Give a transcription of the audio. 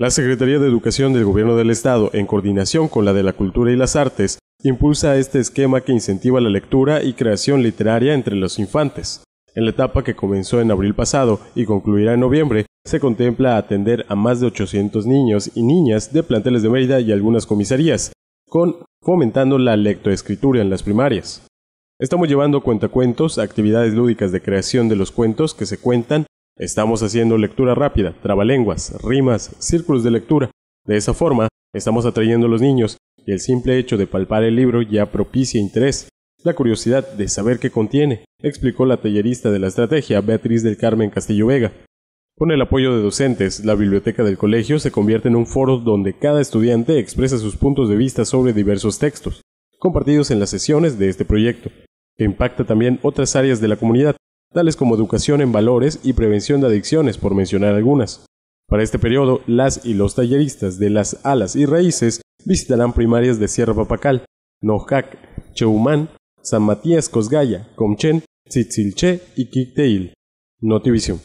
La Secretaría de Educación del Gobierno del Estado, en coordinación con la de la Cultura y las Artes, impulsa este esquema que incentiva la lectura y creación literaria entre los infantes. En la etapa que comenzó en abril pasado y concluirá en noviembre, se contempla atender a más de 800 niños y niñas de planteles de Mérida y algunas comisarías, con fomentando la lectoescritura en las primarias. Estamos llevando cuentacuentos, actividades lúdicas de creación de los cuentos que se cuentan Estamos haciendo lectura rápida, trabalenguas, rimas, círculos de lectura. De esa forma, estamos atrayendo a los niños y el simple hecho de palpar el libro ya propicia interés, la curiosidad de saber qué contiene, explicó la tallerista de la estrategia Beatriz del Carmen Castillo Vega. Con el apoyo de docentes, la biblioteca del colegio se convierte en un foro donde cada estudiante expresa sus puntos de vista sobre diversos textos, compartidos en las sesiones de este proyecto, que impacta también otras áreas de la comunidad, tales como educación en valores y prevención de adicciones, por mencionar algunas. Para este periodo, las y los talleristas de las alas y raíces visitarán primarias de Sierra Papacal, Nojac, Cheumán, San Matías Cosgaya, Comchen, Tzitzilche y Quicteil. Notivision.